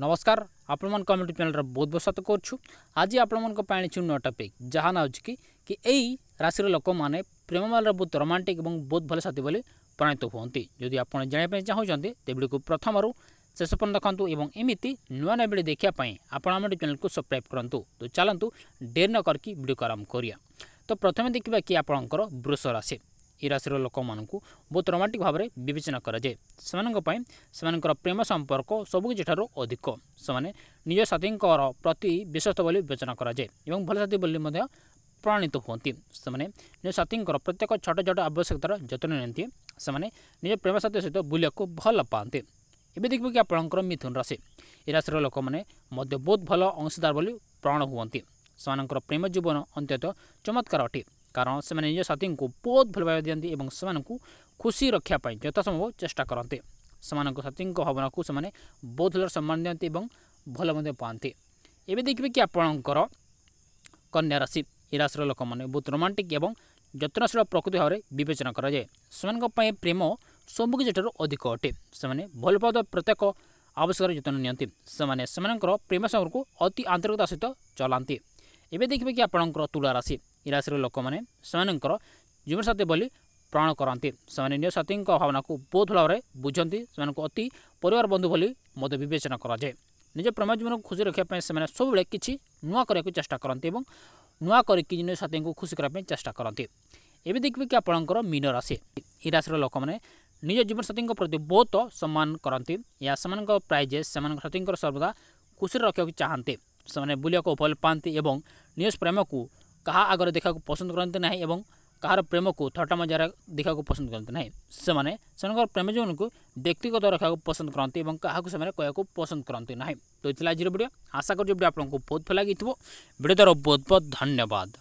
नमस्कार आपण मन कम्युनिटी चैनल बहुत बहुत स्वागत करुँ आज आपण नुआ टपिक जहाँ ना कि यही राशि लोक मैंने प्रेम मेल बहुत रोमांटिक और बहुत भले साथी बोली प्रणीत हूँ जदि आप जानापी चाहते तेबड़ी को प्रथम शेष पर्यटन देखा और एमती नुआ ना भिड़ी देखापी आपड़ी चैनल को सब्सक्राइब करूँ तो चलतु डेर न करके भिड को आरम्भ कर तो प्रथम देखा कि आपणकर वृष राशि यह राशि लोक मान बहुत रोमांटिक भाव में बेचना कराए से मानक प्रेम संपर्क सबकिठू अधिक से निज साथी प्रति विश्वस्त बेचना कराए भले साथी बोली प्रणाणित से साथी प्रत्येक छोट छोट आवश्यकतार जत्न से प्रेम साथी सहित बुलाक भल पाते ये देखिए कि आपंकर मिथुन राशि यह राशि लोक मैंने बहुत भल अंशीदार बोली प्रण हमें से प्रेम जीवन अंत्यत चमत्कार अटे कारण से निज साथी बहुत भल भाव दिखती से खुशी रखापी यथसम्भव चेषा करते साथी भावना को से बहुत भल सम्मान दिखते भल पाते ये देखिए कि आपण कन्या राशि यह राशि लोक मैंने बहुत रोमांटिक और जत्नशील प्रकृति भाव में बेचना कराए से प्रेम सबकिठार अधिक अटे से भल पाद प्रत्येक आवश्यक जत्न निर प्रेम को अति आंतरिकता सहित चलाते एवं देखिए कि आपणकर तुला राशि ଇରାଶିର ଲୋକମାନେ ସେମାନଙ୍କର ଜୀବନସାଥୀ ବୋଲି ପ୍ରାଣ କରନ୍ତି ସେମାନେ ନିଜ ସାଥୀଙ୍କ ଭାବନାକୁ ବହୁତ ଭାବରେ ବୁଝନ୍ତି ସେମାନଙ୍କୁ ଅତି ପରିବାର ବନ୍ଧୁ ବୋଲି ମଧ୍ୟ ବିବେଚନା କରାଯାଏ ନିଜ ପ୍ରେମ ଜୀବନକୁ ଖୁସି ରଖିବା ପାଇଁ ସେମାନେ ସବୁବେଳେ କିଛି ନୂଆ କରିବାକୁ ଚେଷ୍ଟା କରନ୍ତି ଏବଂ ନୂଆ କରିକି ନିଜ ସାଥୀଙ୍କୁ ଖୁସି କରିବା ପାଇଁ ଚେଷ୍ଟା କରନ୍ତି ଏବେ ଦେଖିବେ କି ଆପଣଙ୍କର ମୀନ ରାଶି ଏହି ରାଶିର ଲୋକମାନେ ନିଜ ଜୀବନସାଥୀଙ୍କ ପ୍ରତି ବହୁତ ସମ୍ମାନ କରନ୍ତି ଏହା ସେମାନଙ୍କ ପ୍ରାଇଜେସ୍ ସେମାନଙ୍କ ସାଥୀଙ୍କର ସର୍ବଦା ଖୁସିରେ ରଖିବାକୁ ଚାହାନ୍ତି ସେମାନେ ବୁଲିବାକୁ ଭଲ ପାଆନ୍ତି ଏବଂ ନିଜ ପ୍ରେମକୁ क्या आगे देखा पसंद करते ना और कहार प्रेम को थटा मजार देखा पसंद करते ना से प्रेम जीवन को व्यक्तिगत रखा पसंद करते क्या कह पसंद करते ना तो ये आज भिड आशा करीडियो आपको बहुत भल लगी भिडियो द्वारा बहुत बहुत धन्यवाद